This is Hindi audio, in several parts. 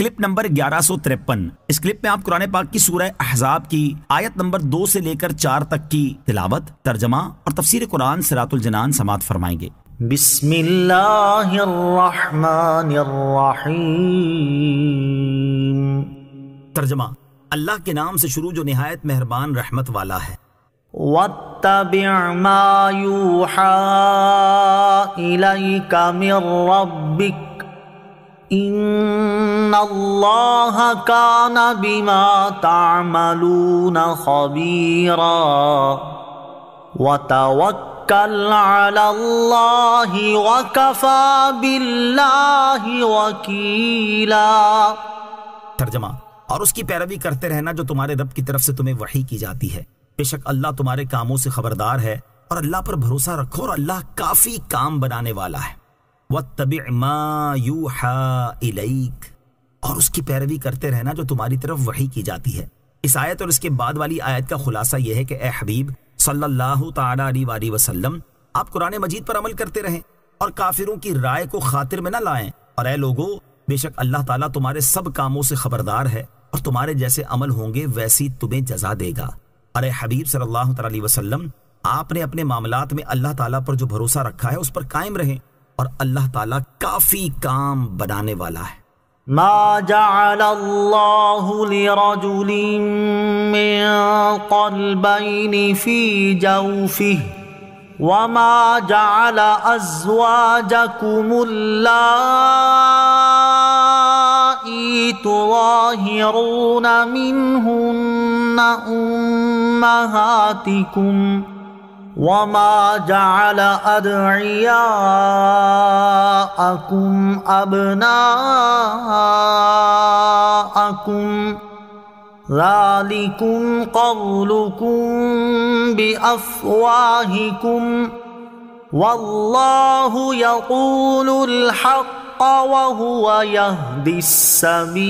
क्लिप नंबर ग्यारह सौ तिरपन इस क्लिप में आप कुरान पाक की सूरह अहजाब की आयत नंबर दो से लेकर चार तक की तिलावत तर्जमा और तफसीर कुरान सरातुल जनान समात फरमाएंगे तर्जमा अल्लाह के नाम से शुरू जो नहायत मेहरबान रहमत वाला है वत्तबि'मा إن और उसकी पैरवी करते रहना जो तुम्हारे रब की तरफ से तुम्हें वही की जाती है बेशक अल्लाह तुम्हारे कामों से खबरदार है और अल्लाह पर भरोसा रखो और अल्लाह काफी काम बनाने वाला है और उसकी पैरवी करते रहना जो तुम्हारी तरफ वही की जाती है इस आयत और इसके बाद वाली आयत का खुलासा यह है कि ए हबीब सल्लल्लाहु अलैहि वसल्लम आप कुरान मजीद पर अमल करते रहें और काफिरों की राय को खातिर में ना लाएं और ए लोगो बेशक अल्लाह ताला तुम्हारे सब कामों से खबरदार है और तुम्हारे जैसे अमल होंगे वैसी तुम्हें जजा देगा अरे हबीब सल्लल्लाहु वसलम आपने अपने मामला में अल्लाह तला पर जो भरोसा रखा है उस पर कायम रहें और अल्लाह ताला काफी काम बनाने वाला है ما جعل الله لرجل من قلبين في جوفه وما جعل أزواجكم اللائي تظاهرون منهن أمهاتكم ۖ وما جعل أدعياءكم أبناءكم ذلكم قولكم بأفواهكم والله يقول الحق وهو يهدي السبيل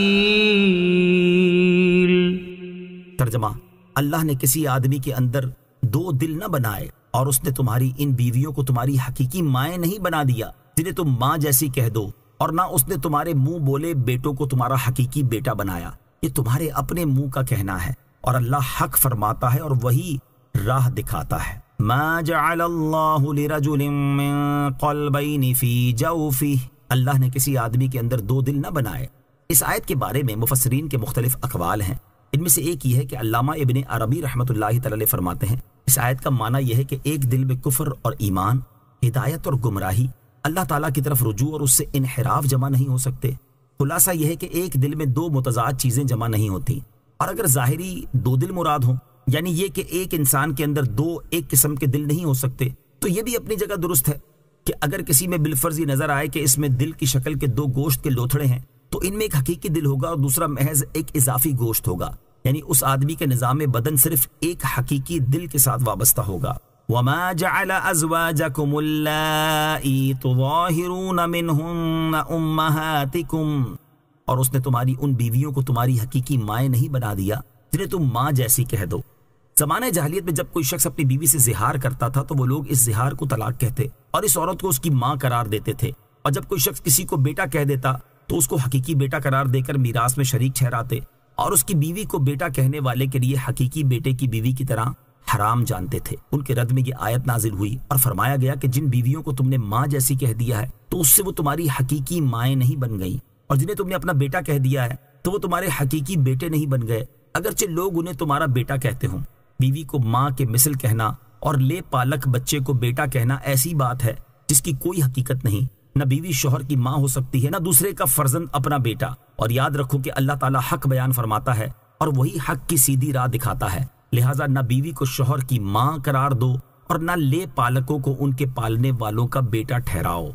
ترجمة الله نے کسی آدمی کے اندر دو دل نہ بنائے और उसने तुम्हारी इन बीवियों को तुम्हारी हकीकी माए नहीं बना दिया जिन्हें तुम माँ जैसी कह दो और ना उसने तुम्हारे मुंह बोले बेटों को तुम्हारा हकीकी बेटा बनाया ये तुम्हारे अपने मुंह का कहना है और अल्लाह हक फरमाता है और वही राह दिखाता है अल्लाह ने किसी आदमी के अंदर दो दिल न बनाए इस आयत के बारे में मुफसरीन के मुख्तलिफ अकवाल हैं इनमें से एक ही है कि अल्लामा इबन अरबी रहमत फरमाते हैं इस आयत का माना यह है कि एक दिल में कुफर और ईमान हिदायत और गुमराही अल्लाह ताला की तरफ रुजू और उससे इनहराफ जमा नहीं हो सकते खुलासा यह है कि एक दिल में दो मुतजाद चीज़ें जमा नहीं होती और अगर ज़ाहरी दो दिल मुराद हों यानी यह कि एक इंसान के अंदर दो एक किस्म के दिल नहीं हो सकते तो यह भी अपनी जगह दुरुस्त है कि अगर किसी में बिलफर्जी नजर आए कि इसमें दिल की शक्ल के दो गोश्त के लोथड़े हैं तो इनमें एक हकीकी दिल होगा और दूसरा महज एक इजाफी गोश्त होगा यानी उस आदमी के निज़ाम बदन सिर्फ एक हकीकी दिल के साथ वाबस्ता होगा और उसने तुम्हारी उन बीवियों को तुम्हारी हकीकी माए नहीं बना दिया जिन्हें तुम माँ जैसी कह दो जमाने जहलियत में जब कोई शख्स अपनी बीवी से जिहार करता था तो वो लोग इस जिहार को तलाक कहते और इस औरत को उसकी माँ करार देते थे और जब कोई शख्स किसी को बेटा कह देता तो उसको हकीकी बेटा करार देकर मीरास में शरीक ठहराते और उसकी बीवी को बेटा कहने वाले के लिए हकीकी बेटे की बीवी की तरह हराम जानते थे उनके रद में ये आयत नाजिल हुई और फरमाया गया कि जिन बीवियों को तुमने माँ जैसी कह दिया है तो उससे वो तुम्हारी हकीकी माएँ नहीं बन गई और जिन्हें तुमने अपना बेटा कह दिया है तो वो तुम्हारे हकीकी बेटे नहीं बन गए अगरचे लोग उन्हें तुम्हारा बेटा कहते हों बीवी को माँ के मिसल कहना और ले पालक बच्चे को बेटा कहना ऐसी बात है जिसकी कोई हकीकत नहीं न बीवी शोहर की माँ हो सकती है न दूसरे का फर्जंद अपना बेटा और याद रखो कि अल्लाह ताला हक बयान फरमाता है और वही हक की सीधी राह दिखाता है लिहाजा न बीवी को शोहर की माँ करार दो और न ले पालकों को उनके पालने वालों का बेटा ठहराओ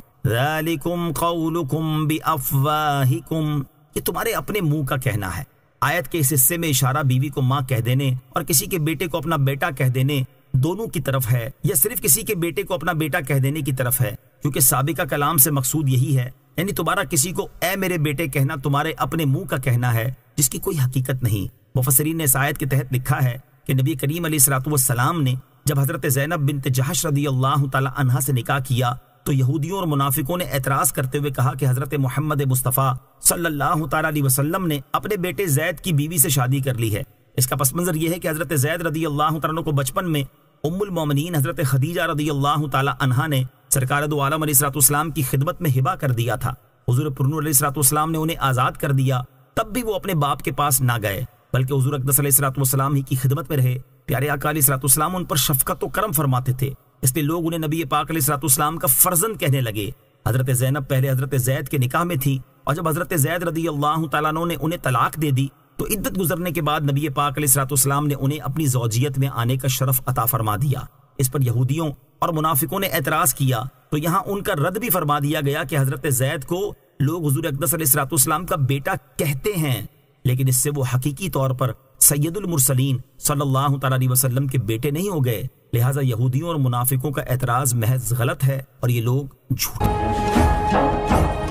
ये तुम्हारे अपने मुंह का कहना है आयत के इस हिस्से में इशारा बीवी को माँ कह देने और किसी के बेटे को अपना बेटा कह देने दोनों की तरफ है या सिर्फ किसी के बेटे को अपना बेटा कह देने की तरफ है क्योंकि सबका कलाम से मकसूद यही है यानी तुम्हारा किसी को ए मेरे बेटे कहना तुम्हारे अपने मुंह का कहना है जिसकी कोई हकीकत नहीं मुफसरीन ने शायद के तहत लिखा है कि नबी करीम सलाम ने जब हजरत जैनब बिन तजहश रदी अल्लाह से निकाह किया तो यहूदियों और मुनाफिकों ने एतराज करते हुए कहा कि हजरत मोहम्मद मुस्तफ़ा सल्लल्लाहु अलैहि वसल्लम ने अपने बेटे जैद की बीवी से शादी कर ली है इसका पस मंजर यह है कि हजरत जैद रदी अल्लाह को बचपन में उम्मुल मोमिनीन हजरत खदीजा रदी अल्लाह तला ने सरकार दो आलम सलाम की खिदमत में हिबा कर दिया था हजूर पुरनूर सलाम ने उन्हें आज़ाद कर दिया तब भी वो अपने बाप के पास ना गए बल्कि हजूर अकदस अकदसलाम ही की खिदमत में रहे प्यारे अकाली सलाम उन पर शफकत व करम फरमाते थे इसलिए लोग उन्हें नबी पाक सलाम का फर्जन कहने लगे हजरत जैनब पहले हजरत जैद के निकाह में थी और जब हजरत जैद रदी अल्लाह तु ने उन्हें तलाक दे दी तो इद्दत गुजरने के बाद नबी पाक सलाम ने उन्हें अपनी जोजियत में आने का शरफ अता फरमा दिया इस पर यहूदियों और मुनाफिकों ने एतराज किया तो यहाँ उनका रद्द भी फरमा दिया गया कि हजरत जैद को लोग हजूर अकदसलाम का बेटा कहते हैं लेकिन इससे वो हकीकी तौर पर सैदुलमरसलीम सल्लाम के बेटे नहीं हो गए लिहाजा यहूदियों और मुनाफिकों का एतराज महज गलत है और ये लोग झूठ